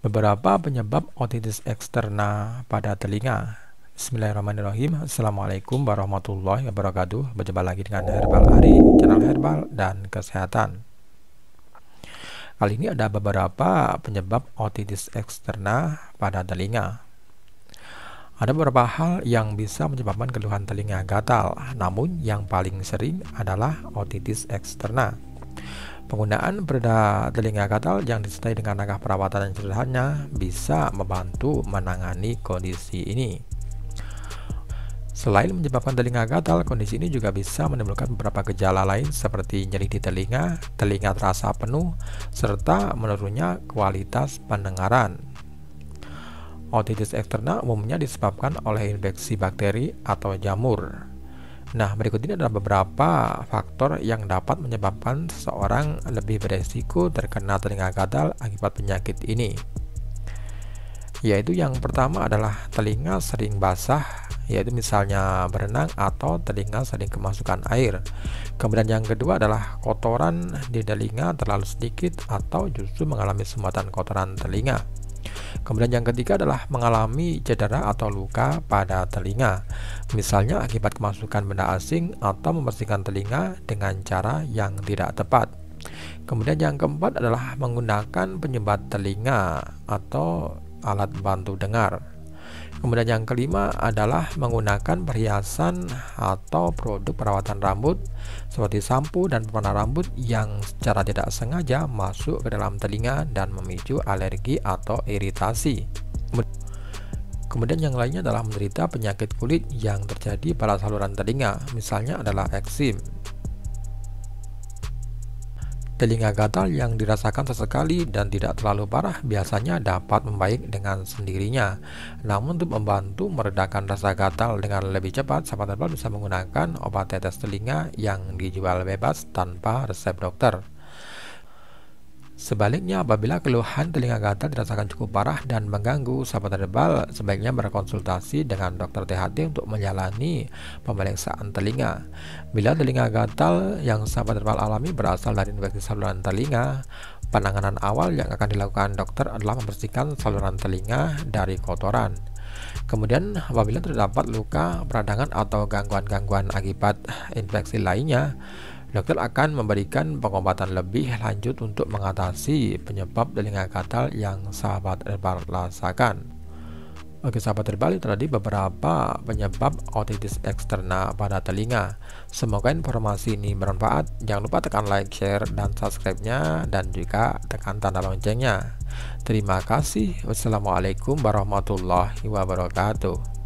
Beberapa penyebab otitis eksterna pada telinga. Bismillahirrahmanirrahim. Assalamualaikum warahmatullahi wabarakatuh. Berjumpa lagi dengan Herbal Ari, channel herbal dan kesehatan. Kali ini ada beberapa penyebab otitis eksterna pada telinga. Ada beberapa hal yang bisa menyebabkan keluhan telinga gatal, namun yang paling sering adalah otitis eksterna. Penggunaan pereda telinga gatal yang disertai dengan langkah perawatan yang sederhana bisa membantu menangani kondisi ini. Selain menyebabkan telinga gatal, kondisi ini juga bisa menimbulkan beberapa gejala lain seperti nyeri di telinga, telinga terasa penuh, serta menurunnya kualitas pendengaran. Otitis eksternal umumnya disebabkan oleh infeksi bakteri atau jamur. Nah, berikut ini adalah beberapa faktor yang dapat menyebabkan seseorang lebih beresiko terkena telinga gatal akibat penyakit ini. Yaitu yang pertama adalah telinga sering basah, yaitu misalnya berenang atau telinga sering kemasukan air. Kemudian yang kedua adalah kotoran di telinga terlalu sedikit atau justru mengalami sumbatan kotoran telinga. Kemudian yang ketiga adalah mengalami cedera atau luka pada telinga, misalnya akibat kemasukan benda asing atau membersihkan telinga dengan cara yang tidak tepat. Kemudian yang keempat adalah menggunakan penyebat telinga atau alat bantu dengar Kemudian yang kelima adalah menggunakan perhiasan atau produk perawatan rambut seperti sampo dan pewarna rambut yang secara tidak sengaja masuk ke dalam telinga dan memicu alergi atau iritasi. Kemudian yang lainnya adalah menderita penyakit kulit yang terjadi pada saluran telinga, misalnya adalah eksim. Telinga gatal yang dirasakan sesekali dan tidak terlalu parah biasanya dapat membaik dengan sendirinya. Namun untuk membantu meredakan rasa gatal dengan lebih cepat, sahabat herbal bisa menggunakan obat tetes telinga yang dijual bebas tanpa resep dokter. Sebaliknya, apabila keluhan telinga gatal dirasakan cukup parah dan mengganggu sahabat tebal, sebaiknya berkonsultasi dengan dokter THT untuk menjalani pemeriksaan telinga. Bila telinga gatal yang sahabat tebal alami berasal dari infeksi saluran telinga, penanganan awal yang akan dilakukan dokter adalah membersihkan saluran telinga dari kotoran. Kemudian, apabila terdapat luka, peradangan, atau gangguan-gangguan akibat infeksi lainnya, Dokter akan memberikan pengobatan lebih lanjut untuk mengatasi penyebab telinga gatal yang sahabat herbal rasakan. Oke sahabat herbal tadi beberapa penyebab otitis eksterna pada telinga. Semoga informasi ini bermanfaat. Jangan lupa tekan like, share, dan subscribe-nya dan juga tekan tanda loncengnya. Terima kasih. Wassalamualaikum warahmatullahi wabarakatuh.